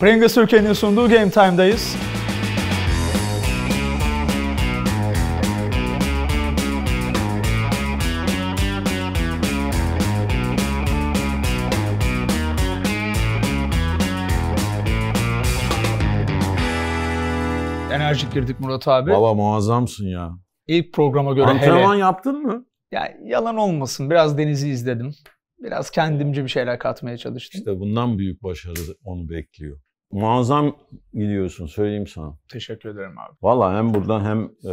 Pringles Türkiye'nin sunduğu Game Time'dayız. enerjik girdik Murat abi. Baba muazzamsın ya. İlk programa göre Antrenman hele. yaptın mı? Ya yalan olmasın. Biraz denizi izledim biraz kendimce bir şeyler katmaya çalıştım. İşte bundan büyük başarı onu bekliyor. Muazzam gidiyorsun söyleyeyim sana. Teşekkür ederim abi. Valla hem buradan hem e,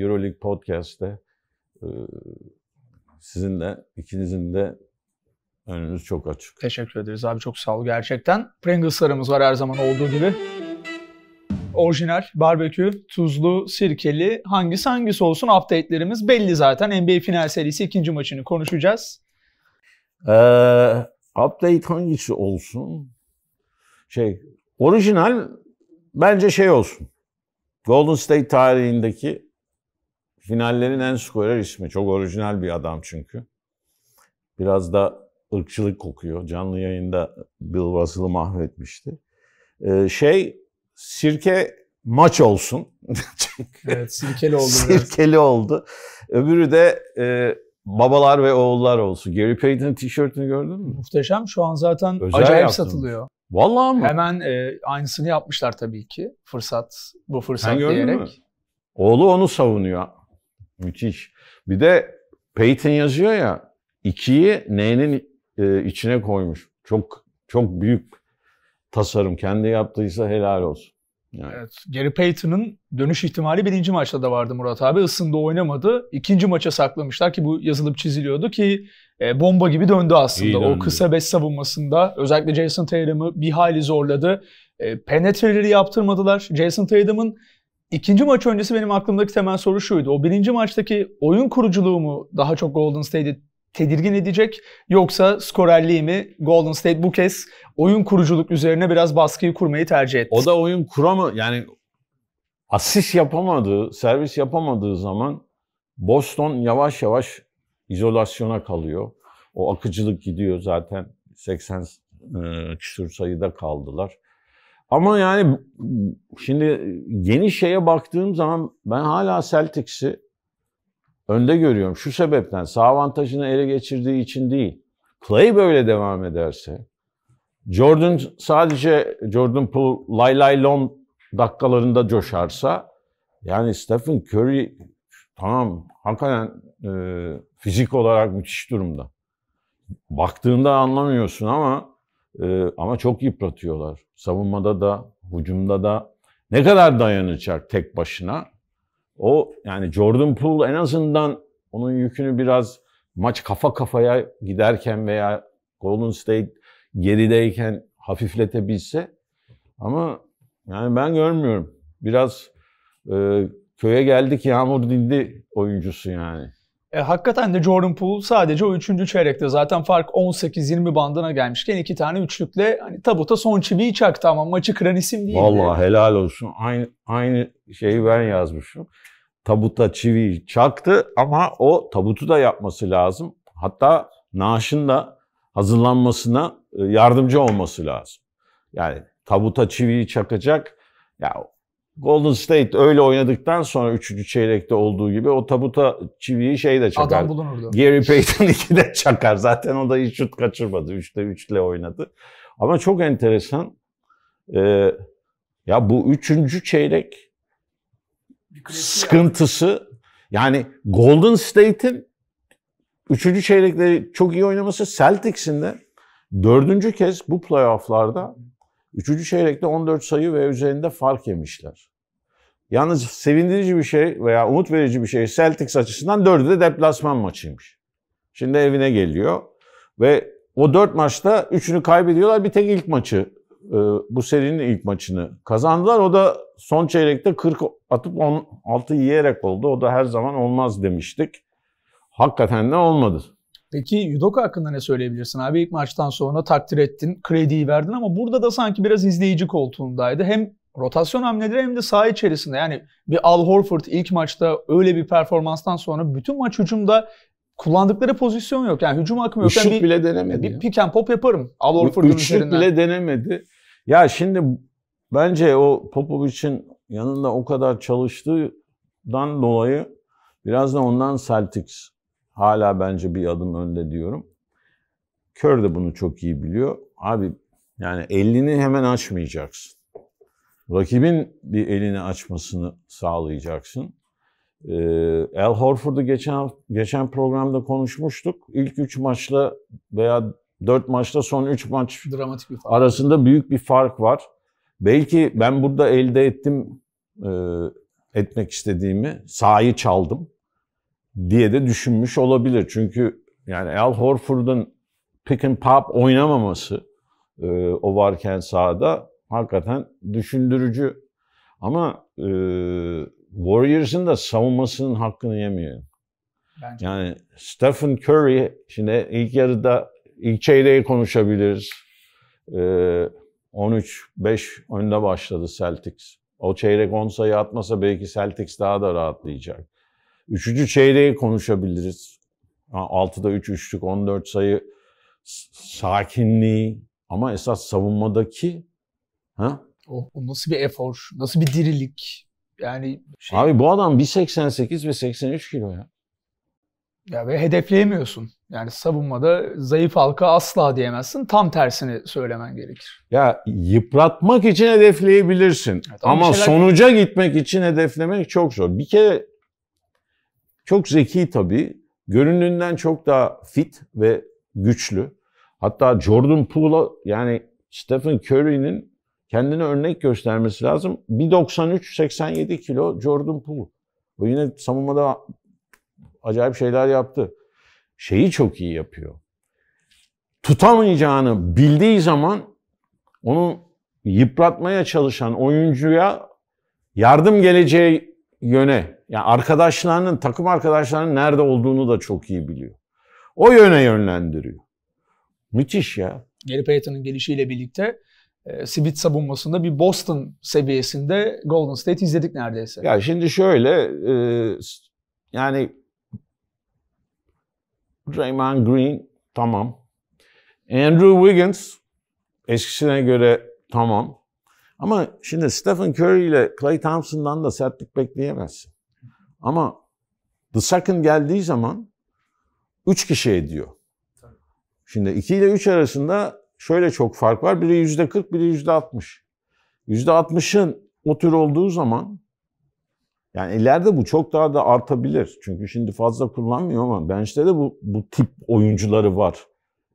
Euroleague Podcast'te e, sizin de ikinizin de önünüz çok açık. Teşekkür ederiz abi çok sağ ol gerçekten. Pringles'larımız var her zaman olduğu gibi. Orijinal, barbekü, tuzlu, sirkeli hangisi hangisi olsun update'lerimiz belli zaten. NBA final serisi ikinci maçını konuşacağız. Ee, update hangisi olsun? Şey, orijinal bence şey olsun. Golden State tarihindeki finallerin en skorer ismi. Çok orijinal bir adam çünkü. Biraz da ırkçılık kokuyor. Canlı yayında Bill Russell'ı mahvetmişti. Ee, şey, sirke maç olsun. evet, sirkeli oldu. sirkeli biraz. oldu. Öbürü de e, babalar ve oğullar olsun. Gary Payton'ın tişörtünü gördün mü? Muhteşem. Şu an zaten Özel acayip yaptım. satılıyor. Vallahi mı? Hemen e, aynısını yapmışlar tabii ki. Fırsat, bu fırsat Sen diyerek. Mü? Oğlu onu savunuyor. Müthiş. Bir de Payton yazıyor ya, ikiyi N'nin e, içine koymuş. Çok çok büyük tasarım. Kendi yaptıysa helal olsun. Yani. Evet. Gary Payton'ın dönüş ihtimali birinci maçta da vardı Murat abi. Isındı oynamadı. İkinci maça saklamışlar ki bu yazılıp çiziliyordu ki e, bomba gibi döndü aslında. İyi döndü. O kısa beş savunmasında özellikle Jason Tatum'ı bir hali zorladı. E, penetreleri yaptırmadılar. Jason Tatum'ın ikinci maç öncesi benim aklımdaki temel soru şuydu. O birinci maçtaki oyun kuruculuğu mu daha çok Golden State'i tedirgin edecek yoksa skorerliği mi Golden State bu kez oyun kuruculuk üzerine biraz baskıyı kurmayı tercih etti. O da oyun kuramı yani asist yapamadığı, servis yapamadığı zaman Boston yavaş yavaş izolasyona kalıyor. O akıcılık gidiyor zaten 80 e, küsur sayıda kaldılar. Ama yani şimdi yeni şeye baktığım zaman ben hala Celtics'i önde görüyorum. Şu sebepten sağ avantajını ele geçirdiği için değil. Clay böyle devam ederse Jordan sadece Jordan Poole lay lay lon dakikalarında coşarsa yani Stephen Curry tamam hakikaten e, fizik olarak müthiş durumda. Baktığında anlamıyorsun ama e, ama çok yıpratıyorlar. Savunmada da, hücumda da ne kadar dayanacak tek başına? O yani Jordan Poole en azından onun yükünü biraz maç kafa kafaya giderken veya Golden State gerideyken hafifletebilse ama yani ben görmüyorum. Biraz e, köye geldik yağmur dindi oyuncusu yani. E, hakikaten de Jordan Poole sadece o üçüncü çeyrekte zaten fark 18-20 bandına gelmişken iki tane üçlükle hani tabuta son çiviyi çaktı ama maçı kıran isim değildi. Vallahi helal olsun. Aynı aynı şeyi ben yazmışım. Tabuta çivi çaktı ama o tabutu da yapması lazım. Hatta naaşın da hazırlanmasına e, yardımcı olması lazım. Yani tabuta çiviyi çakacak. Ya Golden State öyle oynadıktan sonra 3. çeyrekte olduğu gibi o tabuta çiviyi şey de çakar. Adam bulunurdu. Gary Payton 2 de çakar. Zaten o da hiç şut kaçırmadı. 3'te 3 ile oynadı. Ama çok enteresan. Ee, ya bu 3. çeyrek sıkıntısı yani Golden State'in 3. çeyrekleri çok iyi oynaması Celtics'in de 4. kez bu playofflarda Üçüncü çeyrekte 14 sayı ve üzerinde fark yemişler. Yalnız sevindirici bir şey veya umut verici bir şey Celtics açısından dördü de deplasman maçıymış. Şimdi evine geliyor ve o dört maçta üçünü kaybediyorlar. Bir tek ilk maçı, e, bu serinin ilk maçını kazandılar. O da son çeyrekte 40 atıp 16 yiyerek oldu. O da her zaman olmaz demiştik. Hakikaten de olmadı. Peki Yudoka hakkında ne söyleyebilirsin abi? İlk maçtan sonra takdir ettin, krediyi verdin ama burada da sanki biraz izleyici koltuğundaydı. Hem rotasyon hamleleri hem de saha içerisinde. Yani bir Al Horford ilk maçta öyle bir performanstan sonra bütün maç hücumda kullandıkları pozisyon yok. Yani hücum akımı yok. Şut bir, bile denemedi. Bir pick and pop yaparım Al Horford'un üzerinden. Şut bile denemedi. Ya şimdi bence o Popovic'in yanında o kadar çalıştığından dolayı biraz da ondan Celtics hala bence bir adım önde diyorum. Kör de bunu çok iyi biliyor. Abi yani elini hemen açmayacaksın rakibin bir elini açmasını sağlayacaksın. El ee, Horford'u geçen geçen programda konuşmuştuk. İlk 3 maçla veya 4 maçla son 3 maç dramatik bir fark. arasında büyük bir fark var. Belki ben burada elde ettim e, etmek istediğimi, sahayı çaldım diye de düşünmüş olabilir. Çünkü yani El Horford'un pick and pop oynamaması e, o varken sahada hakikaten düşündürücü. Ama e, Warriors'ın da savunmasının hakkını yemiyor. Bence. Yani Stephen Curry şimdi ilk yarıda ilk çeyreği konuşabiliriz. E, 13-5 önde başladı Celtics. O çeyrek 10 sayı atmasa belki Celtics daha da rahatlayacak. Üçüncü çeyreği konuşabiliriz. 6'da 3 üçlük 14 sayı sakinliği ama esas savunmadaki Ha? O, o nasıl bir efor, nasıl bir dirilik. Yani şey... Abi bu adam 1.88 ve 83 kilo ya. Ya ve hedefleyemiyorsun. Yani savunmada zayıf halka asla diyemezsin. Tam tersini söylemen gerekir. Ya yıpratmak için hedefleyebilirsin. Evet, ama şeyler... sonuca gitmek için hedeflemek çok zor. Bir kere çok zeki tabii. Göründüğünden çok daha fit ve güçlü. Hatta Jordan Poole'a yani Stephen Curry'nin kendine örnek göstermesi lazım. 1.93-87 kilo Jordan Poole. O yine savunmada acayip şeyler yaptı. Şeyi çok iyi yapıyor. Tutamayacağını bildiği zaman onu yıpratmaya çalışan oyuncuya yardım geleceği yöne, yani arkadaşlarının, takım arkadaşlarının nerede olduğunu da çok iyi biliyor. O yöne yönlendiriyor. Müthiş ya. Gary Payton'ın gelişiyle birlikte e, ee, Switz savunmasında bir Boston seviyesinde Golden State izledik neredeyse. Ya şimdi şöyle e, yani Draymond Green tamam. Andrew Wiggins eskisine göre tamam. Ama şimdi Stephen Curry ile Clay Thompson'dan da sertlik bekleyemezsin. Ama The Second geldiği zaman 3 kişi ediyor. Şimdi 2 ile 3 arasında şöyle çok fark var. Biri yüzde 40, biri yüzde 60. Yüzde 60'ın o tür olduğu zaman yani ileride bu çok daha da artabilir. Çünkü şimdi fazla kullanmıyor ama bench'te de bu, bu tip oyuncuları var.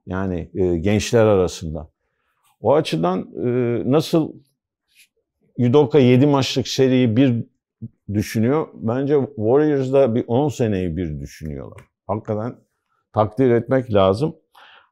Yani e, gençler arasında. O açıdan e, nasıl Yudoka 7 maçlık seriyi bir düşünüyor. Bence Warriors'da bir 10 seneyi bir düşünüyorlar. Hakikaten takdir etmek lazım.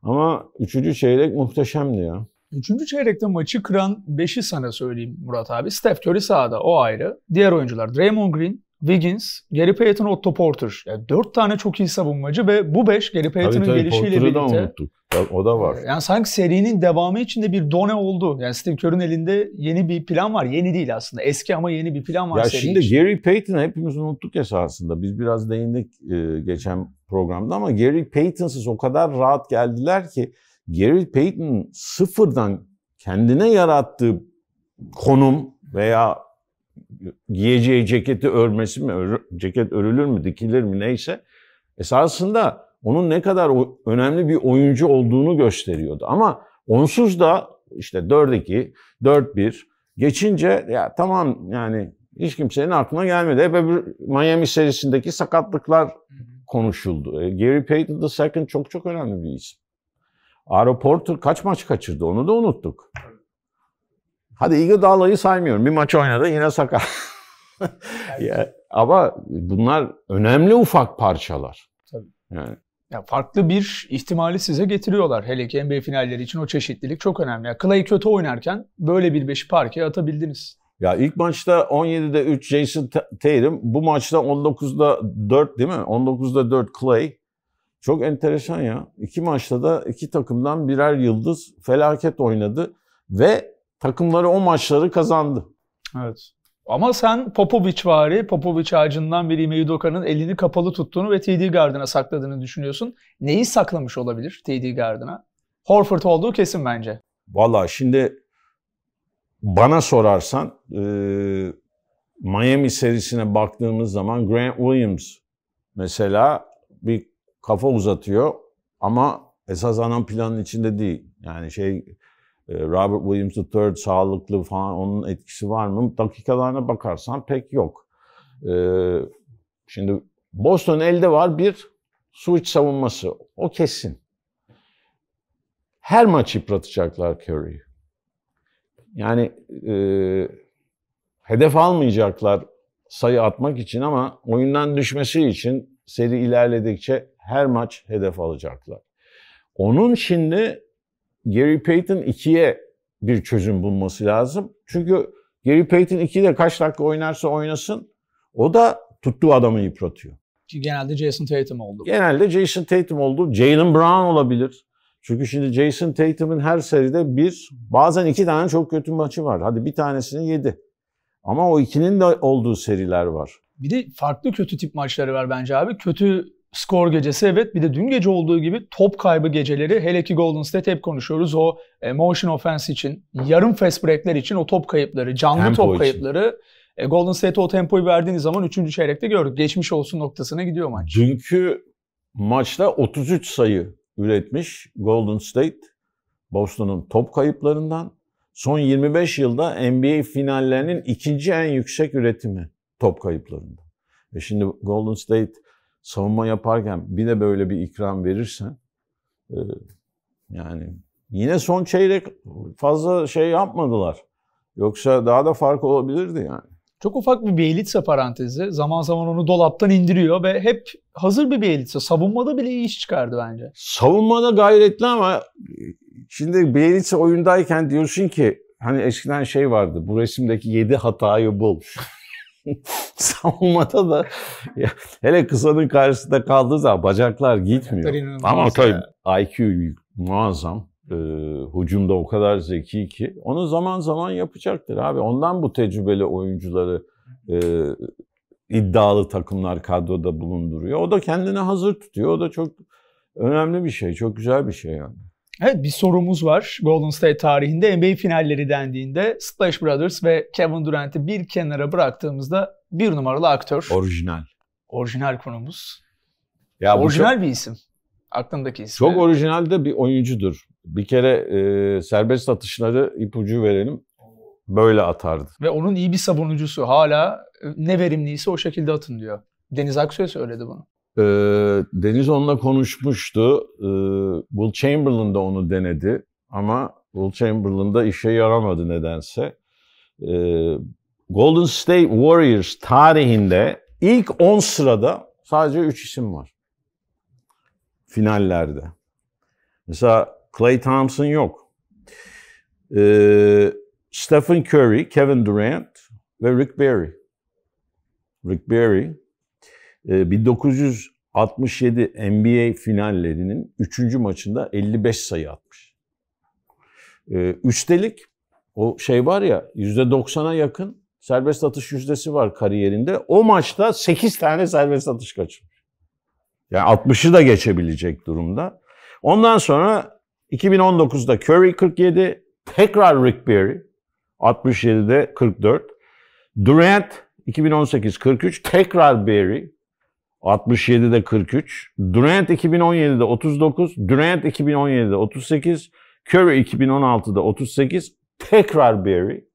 Ama üçüncü çeyrek muhteşemdi ya. Üçüncü çeyrekte maçı kıran beşi sana söyleyeyim Murat abi. Steph Curry sahada o ayrı. Diğer oyuncular Draymond Green, Wiggins, Gary Payton, Otto Porter. Yani dört tane çok iyi savunmacı ve bu beş Gary Payton'ın gelişiyle Porter'ı birlikte. da unuttuk. O da var. Yani sanki serinin devamı içinde bir done oldu. Yani Steve Kerr'ün elinde yeni bir plan var. Yeni değil aslında. Eski ama yeni bir plan var. Ya şimdi Gary Payton'ı hepimiz unuttuk esasında. Biz biraz değindik e, geçen programda ama Gary Payton'sız o kadar rahat geldiler ki Gary Payton sıfırdan kendine yarattığı konum veya giyeceği ceketi örmesi mi, ör, ceket örülür mü, dikilir mi neyse esasında onun ne kadar önemli bir oyuncu olduğunu gösteriyordu. Ama onsuz da işte 4-2, 4-1 geçince ya tamam yani hiç kimsenin aklına gelmedi. Hep öbür Miami serisindeki sakatlıklar konuşuldu. E, Gary Payton II çok çok önemli bir isim. Aro Porter kaç maç kaçırdı onu da unuttuk. Hadi Iguodala'yı saymıyorum. Bir maç oynadı yine sakat. ama bunlar önemli ufak parçalar. Tabii. Yani. Yani farklı bir ihtimali size getiriyorlar. Hele ki NBA finalleri için o çeşitlilik çok önemli. Yani Clay kötü oynarken böyle bir beşi parkeye atabildiniz. Ya ilk maçta 17'de 3 Jason Tatum. Bu maçta 19'da 4 değil mi? 19'da 4 Clay. Çok enteresan ya. İki maçta da iki takımdan birer yıldız felaket oynadı. Ve takımları o maçları kazandı. Evet. Ama sen Popovic vari, Popovic ağacından biri Meydoka'nın elini kapalı tuttuğunu ve TD Garden'a sakladığını düşünüyorsun. Neyi saklamış olabilir TD Garden'a? Horford olduğu kesin bence. Valla şimdi bana sorarsan e, Miami serisine baktığımız zaman Grant Williams mesela bir kafa uzatıyor ama esas ana planın içinde değil. Yani şey ee, Robert Williams III sağlıklı falan onun etkisi var mı? Dakikalarına bakarsan pek yok. Ee, şimdi Boston elde var bir suç savunması. O kesin. Her maç yıpratacaklar Curry'i. Yani e, hedef almayacaklar sayı atmak için ama oyundan düşmesi için seri ilerledikçe her maç hedef alacaklar. Onun şimdi Gary Payton 2'ye bir çözüm bulması lazım. Çünkü Gary Payton 2'de kaç dakika oynarsa oynasın o da tuttuğu adamı yıpratıyor. Genelde Jason Tatum oldu. Genelde Jason Tatum oldu. Jalen Brown olabilir. Çünkü şimdi Jason Tatum'un her seride bir, bazen iki tane çok kötü maçı var. Hadi bir tanesini yedi. Ama o ikinin de olduğu seriler var. Bir de farklı kötü tip maçları var bence abi. Kötü skor gecesi evet bir de dün gece olduğu gibi top kaybı geceleri hele ki Golden State hep konuşuyoruz o e, motion offense için yarım fast breakler için o top kayıpları canlı Tempo top için. kayıpları e, Golden State o tempoyu verdiğiniz zaman 3. çeyrekte gördük geçmiş olsun noktasına gidiyor maç. Çünkü maçta 33 sayı üretmiş Golden State Boston'un top kayıplarından son 25 yılda NBA finallerinin ikinci en yüksek üretimi top kayıplarında. E şimdi Golden State savunma yaparken bir de böyle bir ikram verirsen e, yani yine son çeyrek fazla şey yapmadılar. Yoksa daha da fark olabilirdi yani. Çok ufak bir Bielitsa parantezi. Zaman zaman onu dolaptan indiriyor ve hep hazır bir Bielitsa. Savunmada bile iyi iş çıkardı bence. Savunmada gayretli ama şimdi Bielitsa oyundayken diyorsun ki hani eskiden şey vardı. Bu resimdeki 7 hatayı bul. savunmada da ya, hele kısanın karşısında kaldığı zaman bacaklar gitmiyor. Ama tabii IQ muazzam. E, ee, hucumda o kadar zeki ki onu zaman zaman yapacaktır abi. Ondan bu tecrübeli oyuncuları e, iddialı takımlar kadroda bulunduruyor. O da kendini hazır tutuyor. O da çok önemli bir şey. Çok güzel bir şey yani. Evet bir sorumuz var. Golden State tarihinde NBA finalleri dendiğinde Splash Brothers ve Kevin Durant'i bir kenara bıraktığımızda bir numaralı aktör. Orijinal. Orijinal konumuz. Ya orijinal çok, bir isim. Aklındaki isim. Çok orijinal de bir oyuncudur. Bir kere e, serbest atışları ipucu verelim. Böyle atardı. Ve onun iyi bir savunucusu. Hala e, ne verimliyse o şekilde atın diyor. Deniz Aksoy söyledi bunu. E, Deniz onunla konuşmuştu. E, Will Chamberlain de onu denedi ama Will Chamberlain da işe yaramadı nedense. E, Golden State Warriors tarihinde ilk 10 sırada sadece 3 isim var. Finallerde. Mesela Clay Thompson yok. Ee, Stephen Curry, Kevin Durant ve Rick Barry. Rick Barry 1967 ee, NBA finallerinin 3. maçında 55 sayı atmış. Ee, üstelik o şey var ya %90'a yakın serbest atış yüzdesi var kariyerinde. O maçta 8 tane serbest atış kaçırmış. Yani 60'ı da geçebilecek durumda. Ondan sonra 2019'da Curry 47, tekrar Rick Barry 67'de 44, Durant 2018 43, tekrar Barry 67'de 43. Durant 2017'de 39. Durant 2017'de 38. Curry 2016'da 38. Tekrar Barry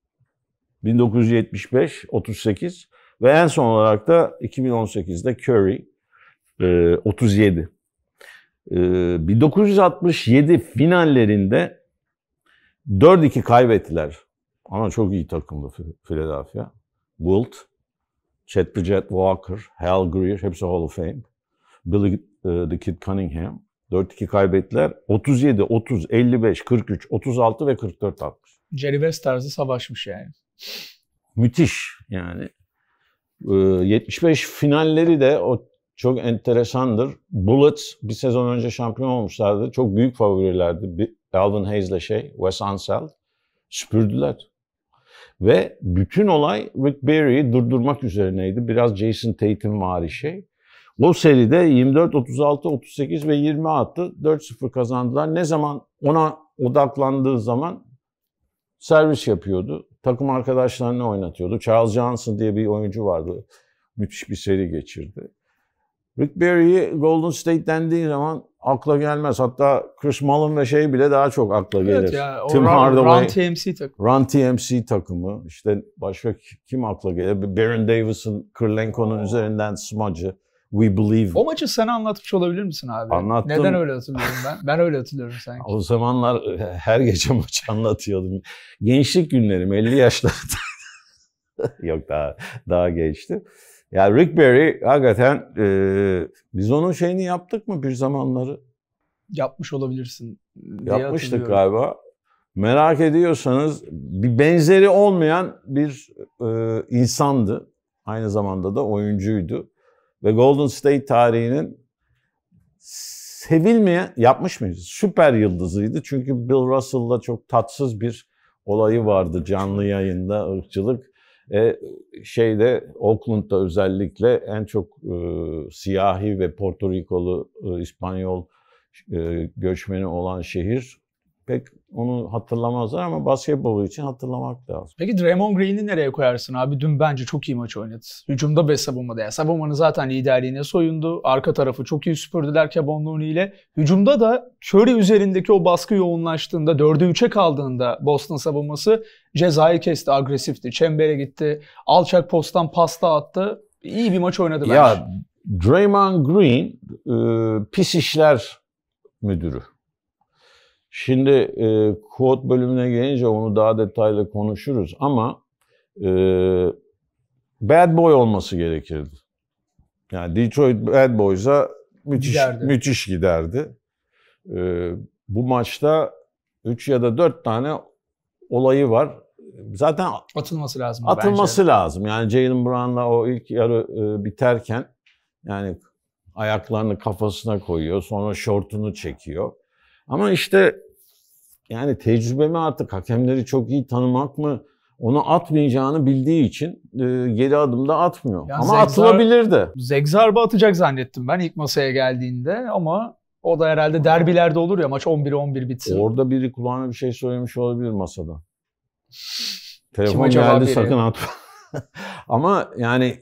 1975 38 ve en son olarak da 2018'de Curry 37. E, 1967 e, finallerinde 4-2 kaybettiler. Ama çok iyi takımdı Philadelphia. Wilt Chet Pijet Walker, Hal Greer hepsi Hall of Fame. Billy e, the Kid Cunningham. 4-2 kaybettiler. 37, 30, 55, 43, 36 ve 44 atmış. Jerry West tarzı savaşmış yani. Müthiş yani. 75 e, finalleri de o çok enteresandır. Bullets bir sezon önce şampiyon olmuşlardı. Çok büyük favorilerdi. Alvin Hayes'le şey, Wes Unseld, süpürdüler. Ve bütün olay Rick Barry'i durdurmak üzerineydi. Biraz Jason Tatum vari şey. O seride 24, 36, 38 ve 20 attı. 4-0 kazandılar. Ne zaman ona odaklandığı zaman servis yapıyordu. Takım arkadaşlarını oynatıyordu. Charles Johnson diye bir oyuncu vardı. Müthiş bir seri geçirdi. Rick Barry'i Golden State dendiği zaman akla gelmez. Hatta Chris Mullin ve şey bile daha çok akla gelir. Evet ya, Tim Hardaway. Run TMC takımı. Run TMC takımı. İşte başka kim akla gelir? Baron Davis'ın Kırlenko'nun üzerinden smacı. We Believe. O maçı sen anlatmış olabilir misin abi? Anlattım. Neden öyle hatırlıyorum ben? Ben öyle hatırlıyorum sanki. o zamanlar e, her gece maç anlatıyordum. Gençlik günlerim 50 yaşlarda. Yok daha daha gençti. Ya Rick Barry hakikaten e, biz onun şeyini yaptık mı bir zamanları? Yapmış olabilirsin diye Yapmıştık galiba. Merak ediyorsanız bir benzeri olmayan bir e, insandı. Aynı zamanda da oyuncuydu. Ve Golden State tarihinin sevilmeyen, yapmış mıyız? Süper yıldızıydı. Çünkü Bill Russell'la çok tatsız bir olayı vardı canlı yayında ırkçılık. E, şeyde Oakland'da özellikle en çok e, siyahi ve Porto Rikolu e, İspanyol e, göçmeni olan şehir pek onu hatırlamazlar ama basketbolu için hatırlamak lazım. Peki Draymond Green'i nereye koyarsın abi? Dün bence çok iyi maç oynadı. Hücumda ve savunmada. Yani savunmanın zaten liderliğine soyundu. Arka tarafı çok iyi süpürdüler Kevon Looney ile. Hücumda da Curry üzerindeki o baskı yoğunlaştığında, 4'e 3'e kaldığında Boston savunması cezayı kesti, agresifti, çembere gitti, alçak posttan pasta attı. İyi bir maç oynadı bence. Ya Draymond Green e, pis işler müdürü. Şimdi e, kod bölümüne gelince onu daha detaylı konuşuruz ama e, bad boy olması gerekirdi. Yani Detroit bad boysa müthiş giderdi. müthiş giderdi. E, bu maçta 3 ya da 4 tane olayı var. Zaten atılması lazım. Atılması bence. lazım. Yani Jalen Brown'la o ilk yarı e, biterken yani ayaklarını kafasına koyuyor. Sonra şortunu çekiyor. Ama işte yani tecrübemi artık hakemleri çok iyi tanımak mı onu atmayacağını bildiği için e, geri adımda atmıyor. Yani ama Zegzar, atılabilirdi. Zegzarbı atacak zannettim ben ilk masaya geldiğinde ama o da herhalde derbilerde olur ya maç 11-11 bitsin. Orada biri kulağına bir şey söylemiş olabilir masada. Telefon geldi sakın atma. ama yani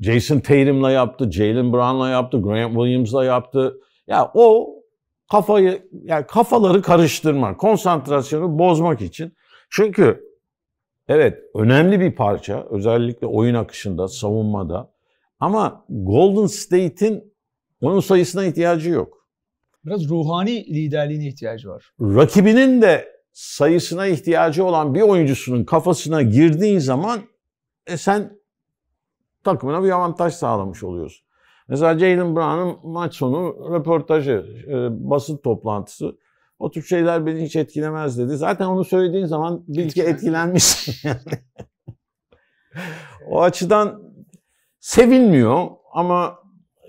Jason Tatum'la yaptı, Jalen Brown'la yaptı, Grant Williams'la yaptı. Ya o kafayı yani kafaları karıştırmak, konsantrasyonu bozmak için. Çünkü evet önemli bir parça özellikle oyun akışında, savunmada ama Golden State'in onun sayısına ihtiyacı yok. Biraz ruhani liderliğine ihtiyacı var. Rakibinin de sayısına ihtiyacı olan bir oyuncusunun kafasına girdiğin zaman e sen takımına bir avantaj sağlamış oluyorsun. Mesela Jalen Brown'ın maç sonu röportajı, e, basın toplantısı. O tür şeyler beni hiç etkilemez dedi. Zaten onu söylediğin zaman bil ki etkilenmiş. yani. o açıdan sevinmiyor ama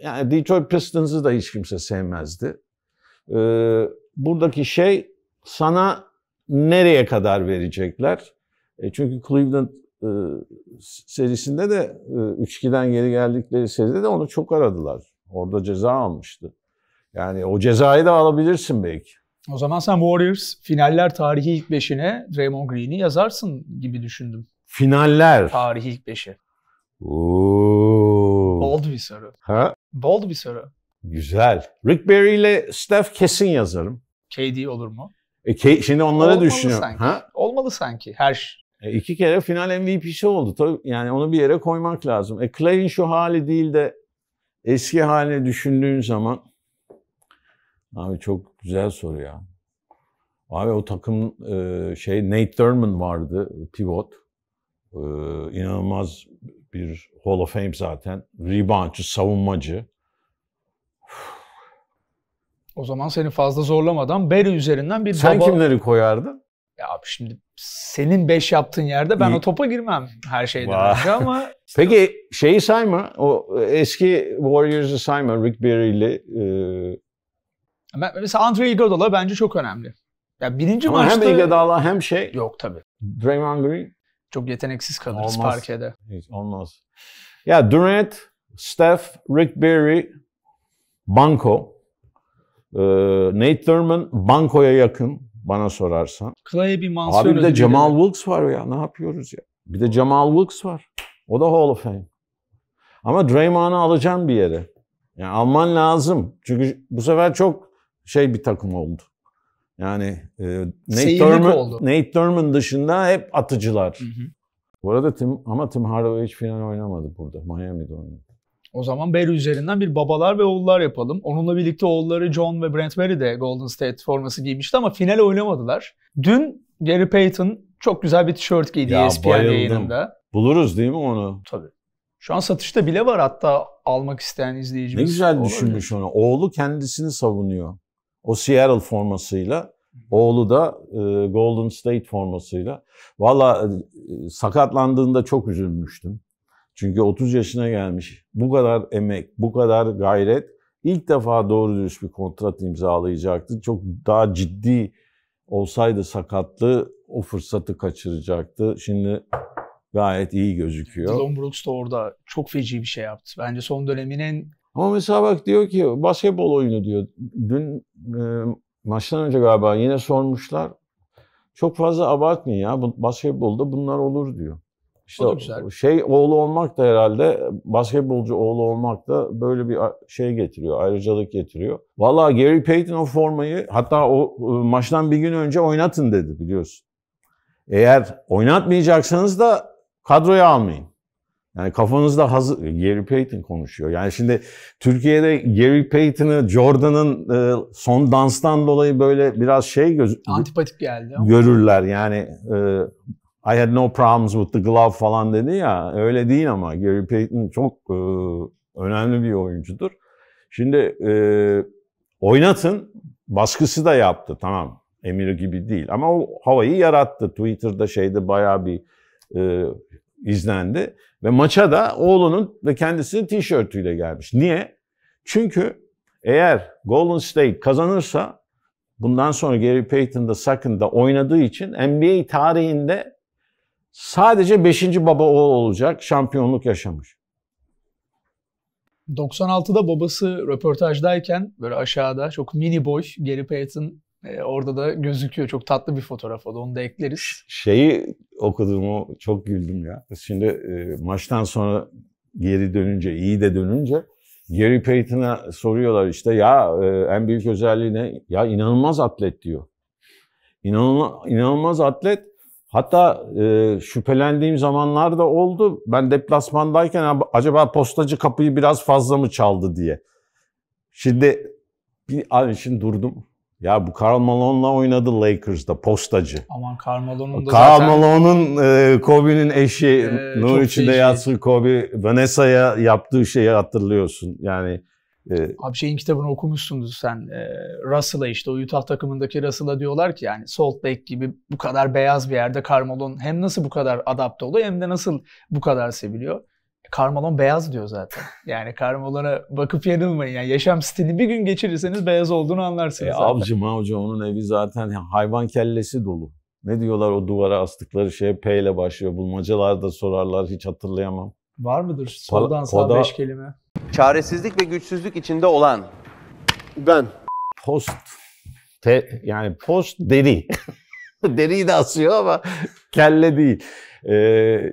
yani Detroit Pistons'ı da hiç kimse sevmezdi. Ee, buradaki şey sana nereye kadar verecekler? E çünkü Cleveland ee, serisinde de e, Üçki'den geri geldikleri seride de onu çok aradılar. Orada ceza almıştı. Yani o cezayı da alabilirsin belki. O zaman sen Warriors finaller tarihi ilk beşine Draymond Green'i yazarsın gibi düşündüm. Finaller. Tarihi ilk beşi. Oo. Bold bir soru. Ha? Bold bir soru. Güzel. Rick Barry ile Steph kesin yazarım. KD olur mu? E, K- şimdi onları Olmalı düşünüyorum. Sanki. Ha? Olmalı sanki. Her e, iki kere final MVP'si oldu. Tabii yani onu bir yere koymak lazım. E Clay'in şu hali değil de eski halini düşündüğün zaman abi çok güzel soru ya. Abi o takım e, şey Nate Thurman vardı pivot. E, inanılmaz bir Hall of Fame zaten. Reboundçı, savunmacı. O zaman seni fazla zorlamadan Barry üzerinden bir Sen baba... kimleri koyardın? Ya abi şimdi senin 5 yaptığın yerde ben İyi. o topa girmem her şeyden önce ama... Peki şeyi sayma, o eski Warriors'ı sayma Rick Barry'li. E... Mesela Andre Iguodala bence çok önemli. Ya birinci ama maçta... hem Iguodala hem şey... Yok tabii. Draymond Green. Çok yeteneksiz kalırız olmaz. parkede. Hiç olmaz. Ya Durant, Steph, Rick Barry, Banko, e, Nate Thurman Banko'ya yakın bana sorarsan. Clay'e bir mansiyon Abi bir de Jamal yani. Wilkes var ya ne yapıyoruz ya. Bir de Jamal Wilkes var. O da Hall of Fame. Ama Draymond'u alacaksın bir yere. Yani alman lazım. Çünkü bu sefer çok şey bir takım oldu. Yani e, Nate, Thurman, oldu. Nate Thurman dışında hep atıcılar. Hı hı. Bu arada Tim, ama Tim Hardaway hiç final oynamadı burada. Miami'de oynadı. O zaman Barry üzerinden bir babalar ve oğullar yapalım. Onunla birlikte oğulları John ve Brent Barry de Golden State forması giymişti ama final oynamadılar. Dün Gary Payton çok güzel bir tişört giydi ya, ESPN bayıldım. yayınında. Buluruz değil mi onu? Tabii. Şu an satışta bile var hatta almak isteyen izleyicimiz. Ne güzel Olur düşünmüş onu. Oğlu kendisini savunuyor. O Seattle formasıyla. Oğlu da e, Golden State formasıyla. Valla e, sakatlandığında çok üzülmüştüm. Çünkü 30 yaşına gelmiş. Bu kadar emek, bu kadar gayret ilk defa doğru dürüst bir kontrat imzalayacaktı. Çok daha ciddi olsaydı sakatlı o fırsatı kaçıracaktı. Şimdi gayet iyi gözüküyor. Dylan Brooks da orada çok feci bir şey yaptı. Bence son döneminin. Ama mesela bak diyor ki basketbol oyunu diyor. Dün e, maçtan önce galiba yine sormuşlar. Çok fazla abartmayın ya basketbolda bunlar olur diyor. İşte o güzel. şey oğlu olmak da herhalde basketbolcu oğlu olmak da böyle bir şey getiriyor, ayrıcalık getiriyor. Valla Gary Payton o formayı hatta o e, maçtan bir gün önce oynatın dedi biliyorsun. Eğer oynatmayacaksanız da kadroya almayın. Yani kafanızda hazır Gary Payton konuşuyor. Yani şimdi Türkiye'de Gary Payton'ı Jordan'ın e, son danstan dolayı böyle biraz şey göz... antipatik geldi. Görürler yani e, I had no problems with the glove falan dedi ya. Öyle değil ama Gary Payton çok e, önemli bir oyuncudur. Şimdi e, oynatın baskısı da yaptı tamam. Emir gibi değil ama o havayı yarattı. Twitter'da şeyde bayağı bir e, izlendi. Ve maça da oğlunun ve kendisinin tişörtüyle gelmiş. Niye? Çünkü eğer Golden State kazanırsa bundan sonra Gary Payton da Sakın da oynadığı için NBA tarihinde Sadece 5. baba oğul olacak şampiyonluk yaşamış. 96'da babası röportajdayken böyle aşağıda çok mini boy Gary Payton e, orada da gözüküyor. Çok tatlı bir fotoğraf oldu onu da ekleriz. Şeyi okuduğumu çok güldüm ya. Şimdi e, maçtan sonra geri dönünce, iyi de dönünce Gary Payton'a soruyorlar işte ya e, en büyük özelliği ne? Ya inanılmaz atlet diyor. İnanılmaz, atlet Hatta e, şüphelendiğim zamanlar da oldu. Ben deplasmandayken acaba postacı kapıyı biraz fazla mı çaldı diye. Şimdi bir an için durdum. Ya bu Karl Malone'la oynadı Lakers'da postacı. Aman Karl Malone'un da Karl zaten... Malone'un e, Kobe'nin eşi, ee, nur içinde yatsı Kobe, Vanessa'ya yaptığı şeyi hatırlıyorsun. Yani ee, Abi şeyin kitabını okumuşsundur sen. E, Russell'a işte o Utah takımındaki Russell'a diyorlar ki yani Salt Lake gibi bu kadar beyaz bir yerde Carmelo'nun hem nasıl bu kadar adapte oluyor hem de nasıl bu kadar seviliyor. Carmelo beyaz diyor zaten. Yani Carmelo'na bakıp yanılmayın. Yani yaşam stili bir gün geçirirseniz beyaz olduğunu anlarsınız. E, zaten. Avcı mavcı onun evi zaten hayvan kellesi dolu. Ne diyorlar o duvara astıkları şey P ile başlıyor. Bulmacalar da sorarlar hiç hatırlayamam. Var mıdır soldan sağa Poda... beş kelime? Çaresizlik ve güçsüzlük içinde olan. Ben. Post. Te, yani post deri. Deriyi de asıyor ama kelle değil. Ee,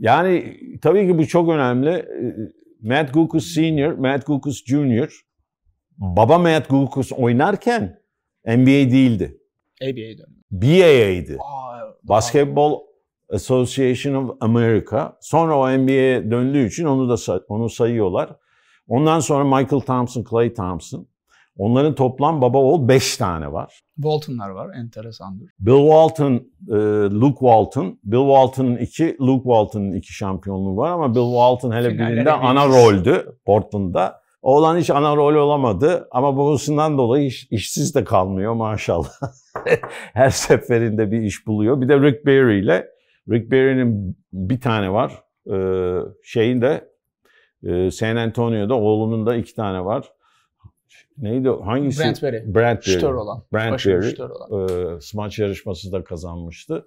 yani tabii ki bu çok önemli. Ee, Matt Gukus Senior, Matt Gukus Junior. Baba Matt Gukus oynarken NBA değildi. ABA'ydı. BAA'ydı. Basketbol Association of America. Sonra o NBA'ye döndüğü için onu da onu sayıyorlar. Ondan sonra Michael Thompson, Clay Thompson. Onların toplam baba oğul 5 tane var. Walton'lar var, enteresandır. Bill Walton, e, Luke Walton. Bill Walton'ın iki, Luke Walton'ın iki şampiyonluğu var ama Bill Walton hele Finallere birinde biliriz. ana roldü Portland'da. Oğlan hiç ana rol olamadı ama babasından dolayı iş, işsiz de kalmıyor maşallah. Her seferinde bir iş buluyor. Bir de Rick Barry ile Rick Barry'nin bir tane var. Ee, şeyin de e, San Antonio'da oğlunun da iki tane var. Neydi hangisi? Brent Berry. Brent Berry. Şütör olan. Brent Berry. olan. Ee, smaç yarışması da kazanmıştı.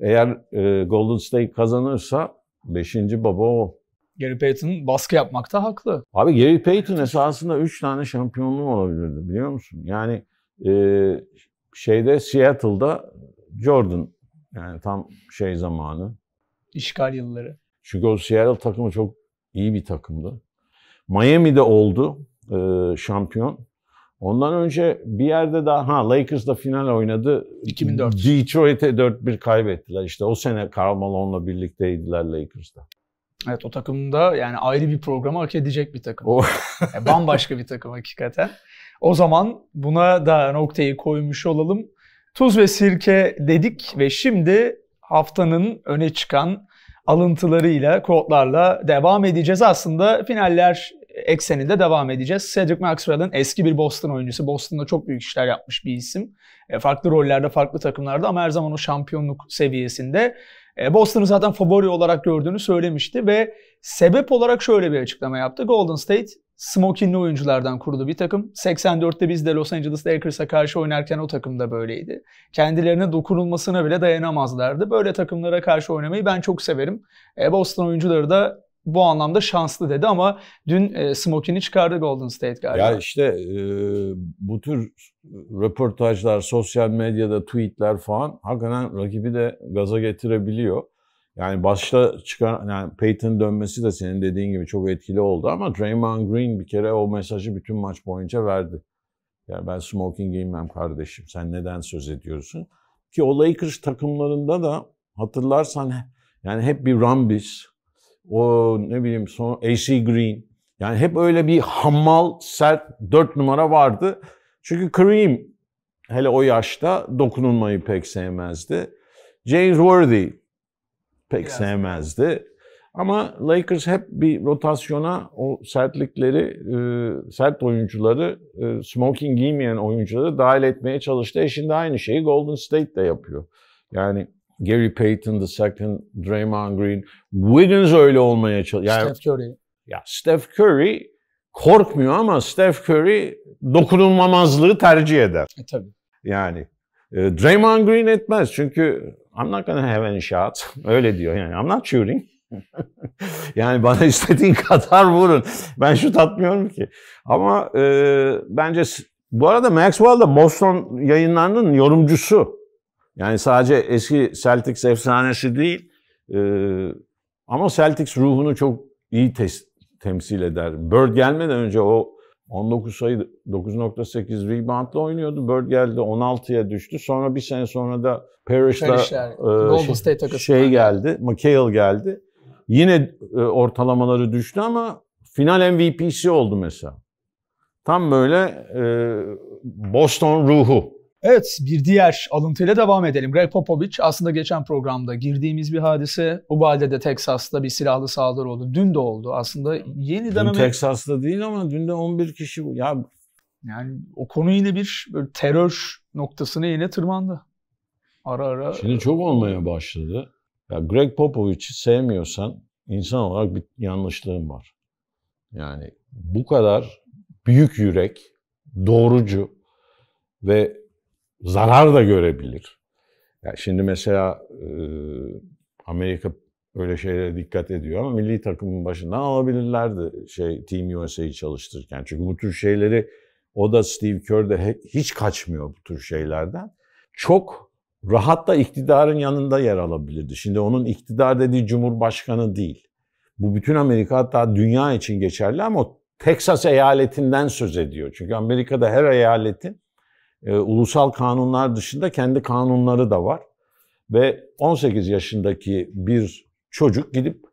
Eğer e, Golden State kazanırsa 5. baba o. Gary Payton baskı yapmakta haklı. Abi Gary Payton esasında 3 tane şampiyonluğu olabilirdi biliyor musun? Yani e, şeyde Seattle'da Jordan yani tam şey zamanı. İşgal yılları. Çünkü o Seattle takımı çok iyi bir takımdı. Miami'de oldu e, şampiyon. Ondan önce bir yerde daha ha Lakers'da final oynadı. 2004. Detroit'e 4-1 kaybettiler. İşte o sene Karl Malone'la birlikteydiler Lakers'da. Evet o takımda yani ayrı bir programı hak edecek bir takım. O... bambaşka bir takım hakikaten. O zaman buna da noktayı koymuş olalım. Tuz ve sirke dedik ve şimdi haftanın öne çıkan alıntılarıyla, kodlarla devam edeceğiz. Aslında finaller ekseninde devam edeceğiz. Cedric Maxwell'ın eski bir Boston oyuncusu. Boston'da çok büyük işler yapmış bir isim. E, farklı rollerde, farklı takımlarda ama her zaman o şampiyonluk seviyesinde. E, Boston'ı zaten favori olarak gördüğünü söylemişti ve sebep olarak şöyle bir açıklama yaptı. Golden State smokinli oyunculardan kurulu bir takım. 84'te biz de Los Angeles Lakers'a karşı oynarken o takım da böyleydi. Kendilerine dokunulmasına bile dayanamazlardı. Böyle takımlara karşı oynamayı ben çok severim. E, Boston oyuncuları da bu anlamda şanslı dedi ama dün e, smokini çıkardı Golden State galiba. Ya işte e, bu tür röportajlar, sosyal medyada tweetler falan hakikaten rakibi de gaza getirebiliyor. Yani başta çıkan yani Peyton dönmesi de senin dediğin gibi çok etkili oldu ama Draymond Green bir kere o mesajı bütün maç boyunca verdi. Yani ben smoking giymem kardeşim. Sen neden söz ediyorsun? Ki o Lakers takımlarında da hatırlarsan yani hep bir Rambis, o ne bileyim son AC Green. Yani hep öyle bir hamal, sert dört numara vardı. Çünkü Kareem hele o yaşta dokunulmayı pek sevmezdi. James Worthy pek Biraz. sevmezdi. Ama Lakers hep bir rotasyona o sertlikleri, e, sert oyuncuları, e, smoking giymeyen oyuncuları dahil etmeye çalıştı. E şimdi aynı şeyi Golden State de yapıyor. Yani Gary Payton II, Draymond Green, Wiggins öyle olmaya çalışıyor. Yani, Steph Curry. Ya Steph Curry korkmuyor ama Steph Curry dokunulmamazlığı tercih eder. E tabii. Yani e, Draymond Green etmez çünkü I'm not gonna have any shots. Öyle diyor yani. I'm not shooting. yani bana istediğin kadar vurun. Ben şut atmıyorum ki. Ama e, bence bu arada Maxwell da Boston yayınlarının yorumcusu. Yani sadece eski Celtics efsanesi değil. E, ama Celtics ruhunu çok iyi tes- temsil eder. Bird gelmeden önce o 19 sayı 9.8 reboundla oynuyordu. Bird geldi 16'ya düştü. Sonra bir sene sonra da Parrish'la e, şey, şey geldi. McHale geldi. Yine e, ortalamaları düştü ama final MVP'si oldu mesela. Tam böyle e, Boston ruhu. Evet bir diğer alıntıyla devam edelim. Greg Popovich aslında geçen programda girdiğimiz bir hadise. Uvalde'de Teksas'ta bir silahlı saldırı oldu. Dün de oldu aslında. Yeni dün Teksas'ta değil ama dün de 11 kişi ya yani o konu yine bir terör noktasına yine tırmandı. Ara ara. Şimdi çok olmaya başladı. Ya Greg Popovich'i sevmiyorsan insan olarak bir yanlışlığın var. Yani bu kadar büyük yürek, doğrucu ve zarar da görebilir. Yani şimdi mesela e, Amerika öyle şeylere dikkat ediyor ama milli takımın başından alabilirlerdi şey Team USA'yı çalıştırırken. Çünkü bu tür şeyleri o da Steve Kerr de hiç kaçmıyor bu tür şeylerden. Çok rahat da iktidarın yanında yer alabilirdi. Şimdi onun iktidar dediği cumhurbaşkanı değil. Bu bütün Amerika hatta dünya için geçerli ama Texas eyaletinden söz ediyor. Çünkü Amerika'da her eyaletin e, ulusal kanunlar dışında kendi kanunları da var. Ve 18 yaşındaki bir çocuk gidip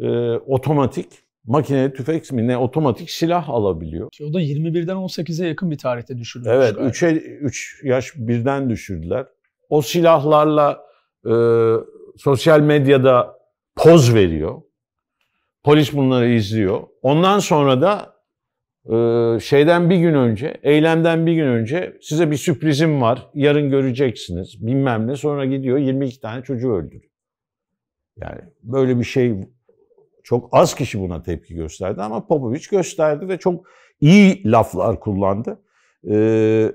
e, otomatik makine tüfek mi ne otomatik silah alabiliyor. o da 21'den 18'e yakın bir tarihte düşürülmüş. Evet 3'e 3 yaş birden düşürdüler. O silahlarla e, sosyal medyada poz veriyor. Polis bunları izliyor. Ondan sonra da ee, şeyden bir gün önce, eylemden bir gün önce size bir sürprizim var, yarın göreceksiniz bilmem ne. Sonra gidiyor 22 tane çocuğu öldürüyor. Yani böyle bir şey çok az kişi buna tepki gösterdi ama Popovic gösterdi ve çok iyi laflar kullandı. Ee,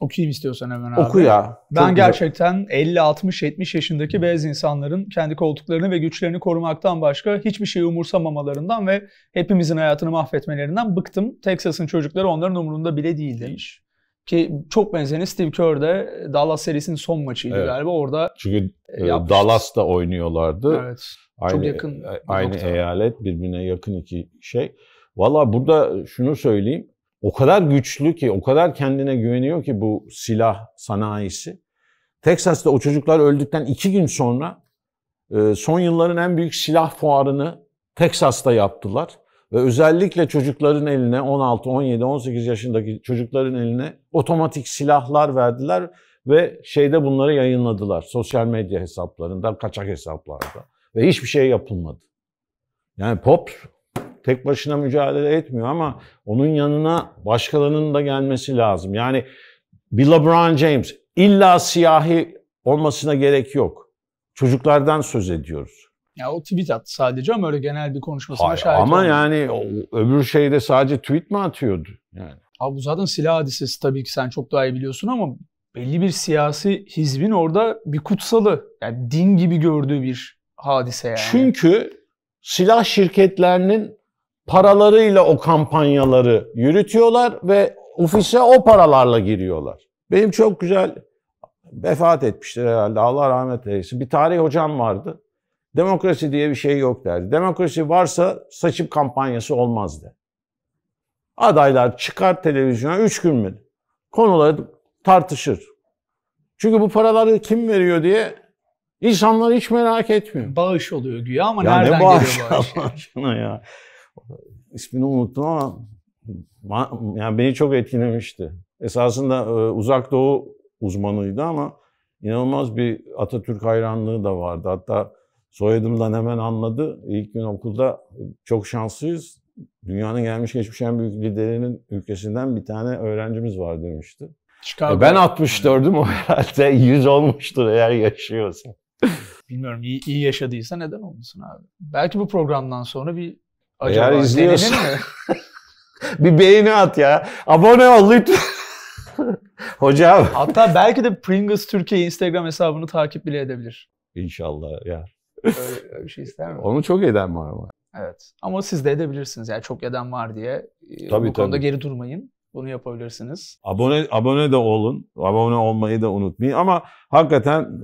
Okuyayım istiyorsan hemen abi. Oku ya. Ben Çok gerçekten güzel. 50, 60, 70 yaşındaki beyaz insanların kendi koltuklarını ve güçlerini korumaktan başka hiçbir şeyi umursamamalarından ve hepimizin hayatını mahvetmelerinden bıktım. Texas'ın çocukları onların umurunda bile değil demiş. Ki çok benzeri Steve Kerr de Dallas serisinin son maçıydı evet. galiba orada. Çünkü e, e, yapmıştı. Dallas'ta oynuyorlardı. Evet. Aynı, çok yakın. E, aynı nokta. eyalet birbirine yakın iki şey. Valla burada şunu söyleyeyim o kadar güçlü ki, o kadar kendine güveniyor ki bu silah sanayisi. Teksas'ta o çocuklar öldükten iki gün sonra e, son yılların en büyük silah fuarını Teksas'ta yaptılar. Ve özellikle çocukların eline 16, 17, 18 yaşındaki çocukların eline otomatik silahlar verdiler ve şeyde bunları yayınladılar. Sosyal medya hesaplarında, kaçak hesaplarda ve hiçbir şey yapılmadı. Yani pop tek başına mücadele etmiyor ama onun yanına başkalarının da gelmesi lazım. Yani bir LeBron James illa siyahi olmasına gerek yok. Çocuklardan söz ediyoruz. Ya o tweet attı sadece ama öyle genel bir konuşmasına Hayır, şahit Ama olmadı. yani öbür şeyde sadece tweet mi atıyordu? Yani. Abi bu zaten silah hadisesi tabii ki sen çok daha iyi biliyorsun ama belli bir siyasi hizbin orada bir kutsalı yani din gibi gördüğü bir hadise yani. Çünkü silah şirketlerinin paralarıyla o kampanyaları yürütüyorlar ve ofise o paralarla giriyorlar. Benim çok güzel vefat etmiştir herhalde Allah rahmet eylesin. Bir tarih hocam vardı. Demokrasi diye bir şey yok derdi. Demokrasi varsa seçim kampanyası olmazdı. Adaylar çıkar televizyona üç gün mü? Konuları tartışır. Çünkü bu paraları kim veriyor diye insanlar hiç merak etmiyor. Bağış oluyor güya ama ya nereden ne bağış geliyor bağış? Allah aşkına ya ismini unuttum ama yani beni çok etkilemişti. Esasında e, uzak doğu uzmanıydı ama inanılmaz bir Atatürk hayranlığı da vardı. Hatta soyadımdan hemen anladı. İlk gün okulda e, çok şanslıyız. Dünyanın gelmiş geçmiş en büyük liderinin ülkesinden bir tane öğrencimiz var demişti. Chicago. E, ben 64'üm o herhalde 100 olmuştur eğer yaşıyorsa. Bilmiyorum iyi, iyi yaşadıysa neden olmasın abi. Belki bu programdan sonra bir Acaba Eğer izliyorsan bir beğeni at ya. Abone ol lütfen. Hocam. Hatta belki de Pringles Türkiye Instagram hesabını takip bile edebilir. İnşallah ya. Öyle, öyle bir şey ister mi? Onu çok eden var ama. Evet. Ama siz de edebilirsiniz. Yani çok eden var diye. Ee, tabii, Bu konuda geri durmayın. Bunu yapabilirsiniz. Abone abone de olun. Abone olmayı da unutmayın. Ama hakikaten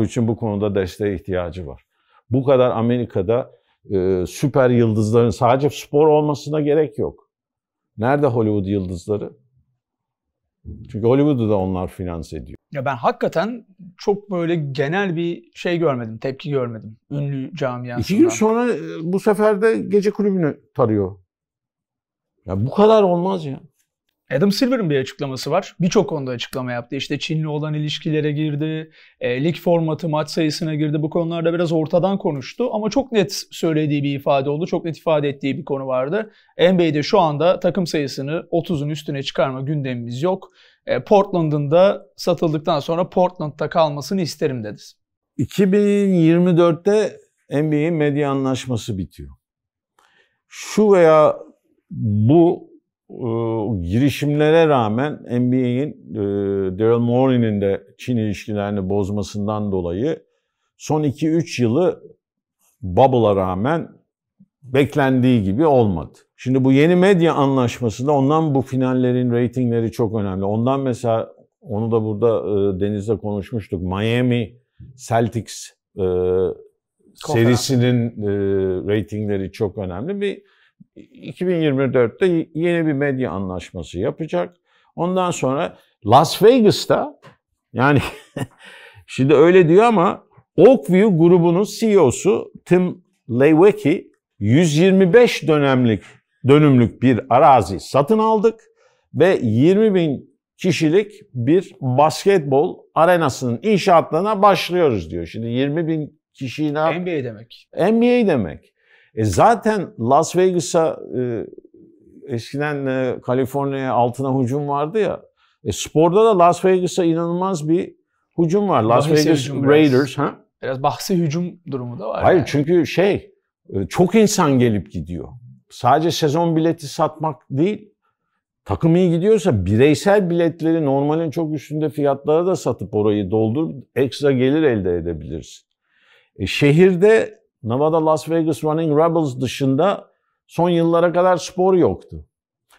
e, için bu konuda desteğe ihtiyacı var. Bu kadar Amerika'da ee, süper yıldızların sadece spor olmasına gerek yok. Nerede Hollywood yıldızları? Çünkü Hollywood'u da onlar finanse ediyor. Ya ben hakikaten çok böyle genel bir şey görmedim, tepki görmedim ünlü camiasından. İki gün sonra e, bu sefer de gece kulübünü tarıyor. Ya bu kadar olmaz ya. Adam Silver'ın bir açıklaması var. Birçok konuda açıklama yaptı. İşte Çinli olan ilişkilere girdi, e, lig formatı, maç sayısına girdi. Bu konularda biraz ortadan konuştu ama çok net söylediği bir ifade oldu. Çok net ifade ettiği bir konu vardı. NBA'de şu anda takım sayısını 30'un üstüne çıkarma gündemimiz yok. E, Portland'ın da satıldıktan sonra Portland'da kalmasını isterim dedi. 2024'te NBA'in medya anlaşması bitiyor. Şu veya bu ee, girişimlere rağmen NBA'in e, Daryl Morey'nin de Çin ilişkilerini bozmasından dolayı son 2-3 yılı Bubble'a rağmen beklendiği gibi olmadı. Şimdi bu yeni medya anlaşması da ondan bu finallerin reytingleri çok önemli. Ondan mesela onu da burada e, Deniz'le konuşmuştuk. Miami Celtics e, serisinin e, reytingleri çok önemli. Bir 2024'te yeni bir medya anlaşması yapacak. Ondan sonra Las Vegas'ta yani şimdi öyle diyor ama Oakview grubunun CEO'su Tim Lewecki 125 dönemlik dönümlük bir arazi satın aldık ve 20 bin kişilik bir basketbol arenasının inşaatlarına başlıyoruz diyor. Şimdi 20 bin kişiyi ne yap- NBA demek. NBA demek. E zaten Las Vegas'a e, eskiden e, Kaliforniya'ya altına hücum vardı ya. E, sporda da Las Vegas'a inanılmaz bir hücum var. Las bahsi Vegas Raiders. Biraz, ha? biraz bahsi hücum durumu da var. Hayır yani. çünkü şey e, çok insan gelip gidiyor. Sadece sezon bileti satmak değil. Takım iyi gidiyorsa bireysel biletleri normalin çok üstünde fiyatlara da satıp orayı doldur, ekstra gelir elde edebilirsin. E, şehirde Nevada, Las Vegas Running Rebels dışında son yıllara kadar spor yoktu.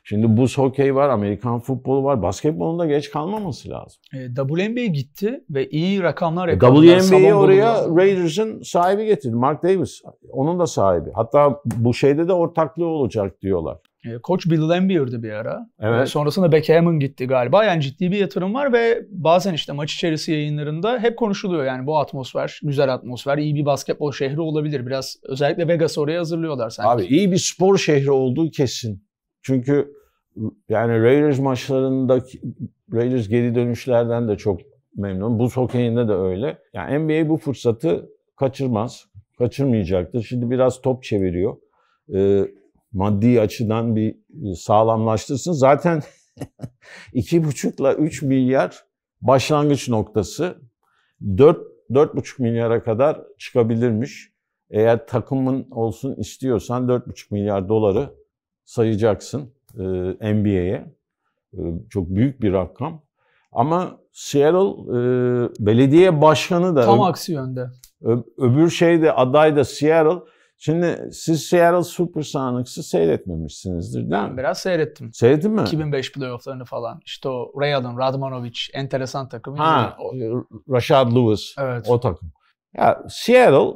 Şimdi buz hokey var, Amerikan futbolu var. Basketbolunda geç kalmaması lazım. E, WNBA gitti ve iyi rakamlar yakaladı. E, WNBA'yi oraya Raiders'ın sahibi getirdi. Mark Davis. Onun da sahibi. Hatta bu şeyde de ortaklığı olacak diyorlar. Koç e, Bill Lambier'di bir ara. E, evet. Sonrasında Beckham'ın gitti galiba. Yani ciddi bir yatırım var ve bazen işte maç içerisi yayınlarında hep konuşuluyor. Yani bu atmosfer, güzel atmosfer, iyi bir basketbol şehri olabilir. Biraz özellikle Vegas oraya hazırlıyorlar sanki. Abi iyi bir spor şehri olduğu kesin. Çünkü yani Raiders maçlarındaki Raiders geri dönüşlerden de çok memnun. Bu hokeyinde de öyle. Yani NBA bu fırsatı kaçırmaz. Kaçırmayacaktır. Şimdi biraz top çeviriyor. Ee, maddi açıdan bir e, sağlamlaştırsın. Zaten 2,5 ile 3 milyar başlangıç noktası. 4 4,5 milyara kadar çıkabilirmiş. Eğer takımın olsun istiyorsan 4,5 milyar doları sayacaksın e, NBA'ye. E, çok büyük bir rakam. Ama Seattle e, belediye başkanı da... Tam aksi yönde. Ö, öbür şeyde aday da Seattle Şimdi siz Seattle Supersonics'ı seyretmemişsinizdir değil mi? Ben biraz seyrettim. Seyrettin mi? 2005 playofflarını falan. İşte o Rayalon, Radmanovic enteresan takım. Ha, o, e, Rashad Lewis evet. o takım. Ya Seattle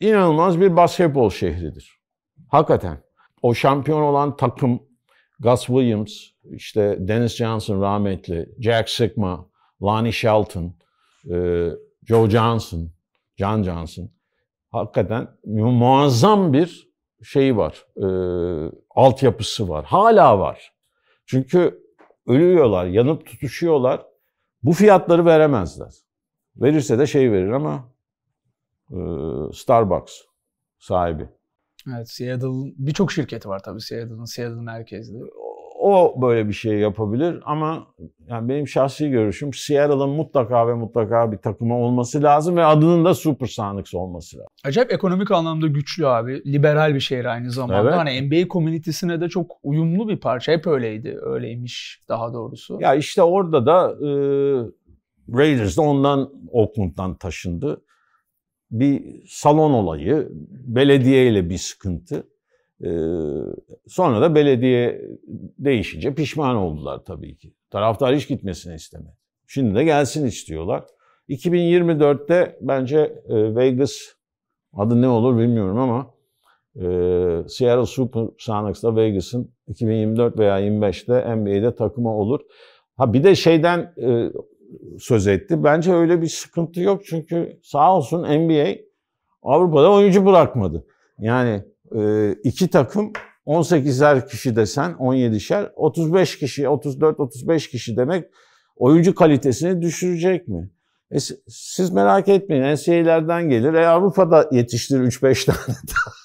inanılmaz bir basketbol şehridir. Hakikaten. O şampiyon olan takım Gus Williams, işte Dennis Johnson rahmetli, Jack Sigma, Lonnie Shelton, e, Joe Johnson, John Johnson hakikaten muazzam bir şey var, e, altyapısı var. Hala var. Çünkü ölüyorlar, yanıp tutuşuyorlar. Bu fiyatları veremezler. Verirse de şey verir ama e, Starbucks sahibi. Evet, Seattle'ın birçok şirketi var tabii Seattle'ın, Seattle merkezli o böyle bir şey yapabilir ama yani benim şahsi görüşüm Seattle'ın mutlaka ve mutlaka bir takımı olması lazım ve adının da Super Sonics olması lazım. Acayip ekonomik anlamda güçlü abi. Liberal bir şehir aynı zamanda. Evet. Hani NBA komünitesine de çok uyumlu bir parça. Hep öyleydi. Öyleymiş daha doğrusu. Ya işte orada da e, Raiders de ondan Oakland'dan taşındı. Bir salon olayı, belediyeyle bir sıkıntı. Ee, sonra da belediye değişince pişman oldular tabii ki. Taraftar hiç gitmesini istemedi. Şimdi de gelsin istiyorlar. 2024'te bence e, Vegas adı ne olur bilmiyorum ama e, Seattle Seattle SuperSonics'la Vegas'ın 2024 veya 25'te NBA'de takımı olur. Ha bir de şeyden e, söz etti. Bence öyle bir sıkıntı yok çünkü sağ olsun NBA Avrupa'da oyuncu bırakmadı. Yani e, iki takım 18'er kişi desen 17'şer 35 kişi 34-35 kişi demek oyuncu kalitesini düşürecek mi? E, siz merak etmeyin NCAA'lerden gelir. E, Avrupa'da yetiştir 3-5 tane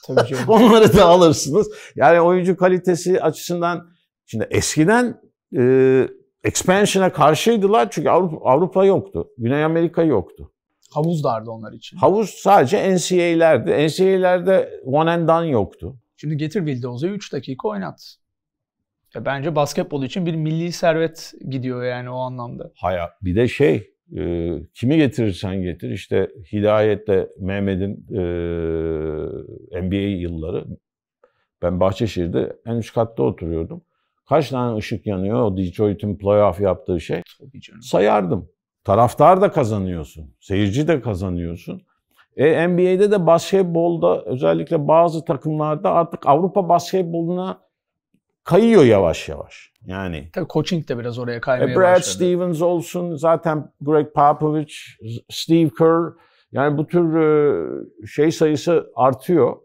Tabii Onları da alırsınız. Yani oyuncu kalitesi açısından şimdi eskiden e, expansion'a karşıydılar çünkü Avrupa, Avrupa yoktu. Güney Amerika yoktu. Havuz vardı onlar için. Havuz sadece NCAA'lerdi. NCAA'lerde one and done yoktu. Şimdi getir Vildoz'u 3 dakika oynat. Ya e, bence basketbol için bir milli servet gidiyor yani o anlamda. Hayır. Bir de şey, e, kimi getirirsen getir. İşte Hidayet'le Mehmet'in e, NBA yılları. Ben Bahçeşehir'de en üst katta oturuyordum. Kaç tane ışık yanıyor o Detroit'in playoff yaptığı şey? Sayardım. Taraftar da kazanıyorsun. Seyirci de kazanıyorsun. E, NBA'de de basketbolda özellikle bazı takımlarda artık Avrupa basketboluna kayıyor yavaş yavaş. Yani Tabii coaching de biraz oraya e, kaymaya e, Brad başladı. Stevens olsun, zaten Greg Popovich, Steve Kerr yani bu tür e, şey sayısı artıyor.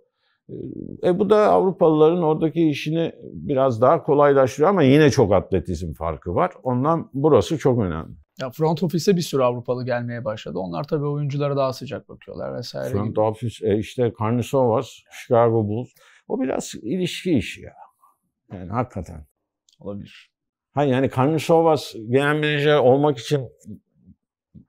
E, e bu da Avrupalıların oradaki işini biraz daha kolaylaştırıyor ama yine çok atletizm farkı var. Ondan burası çok önemli. Ya front ofise bir sürü Avrupalı gelmeye başladı. Onlar tabii oyunculara daha sıcak bakıyorlar vesaire. Front gibi. office e, işte Karnisovas, Chicago Bulls. O biraz ilişki işi ya. Yani hakikaten. Olabilir. Ha yani Karnisovas genel menajer olmak için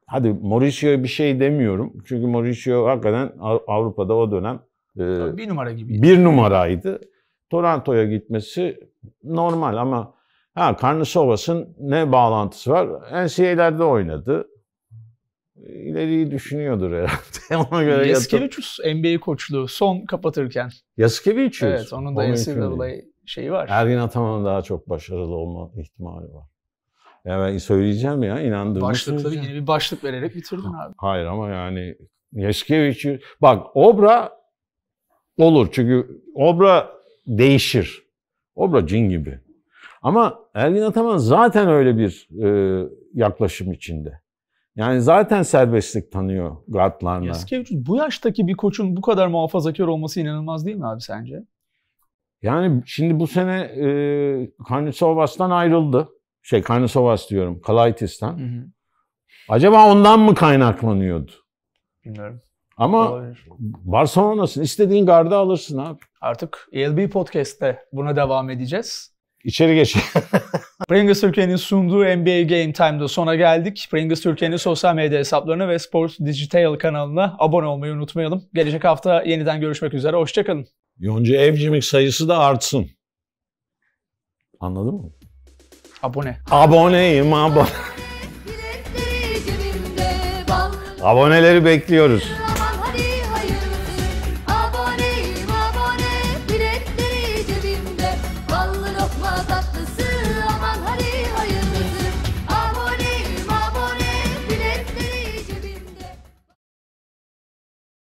hadi Mauricio'ya bir şey demiyorum. Çünkü Mauricio hakikaten Avrupa'da o dönem e, bir numara gibi. Bir numaraydı. Toronto'ya gitmesi normal ama Ha, Karnısovas'ın ne bağlantısı var? NCAA'lerde oynadı. İleriyi düşünüyordur herhalde. Ona göre Yaskevicius NBA koçluğu son kapatırken. Yaskevicius. Evet onun da NCAA şeyi var. Ergin Ataman'ın daha çok başarılı olma ihtimali var. Ya ben söyleyeceğim ya inandırmışsın. Başlıkları yeni bir başlık vererek bitirdin abi. Hayır ama yani Yaskevicius. Bak Obra olur çünkü Obra değişir. Obra cin gibi. Ama Ergin Ataman zaten öyle bir e, yaklaşım içinde. Yani zaten serbestlik tanıyor gardlarına. Yaskevicius bu yaştaki bir koçun bu kadar muhafazakar olması inanılmaz değil mi abi sence? Yani şimdi bu sene e, Karnisovas'tan ayrıldı. Şey Karnisovas diyorum, Kalaitis'ten. Acaba ondan mı kaynaklanıyordu? Bilmiyorum. Ama Olabilir. Barcelona'sın. İstediğin garda alırsın abi. Artık ELB Podcast'te buna devam edeceğiz. İçeri geç. Pringles Türkiye'nin sunduğu NBA Game Time'da sona geldik. Pringles Türkiye'nin sosyal medya hesaplarına ve Sports Digital kanalına abone olmayı unutmayalım. Gelecek hafta yeniden görüşmek üzere. Hoşçakalın. Yonca Evcimik sayısı da artsın. Anladın mı? Abone. Aboneyim abone. Aboneleri bekliyoruz.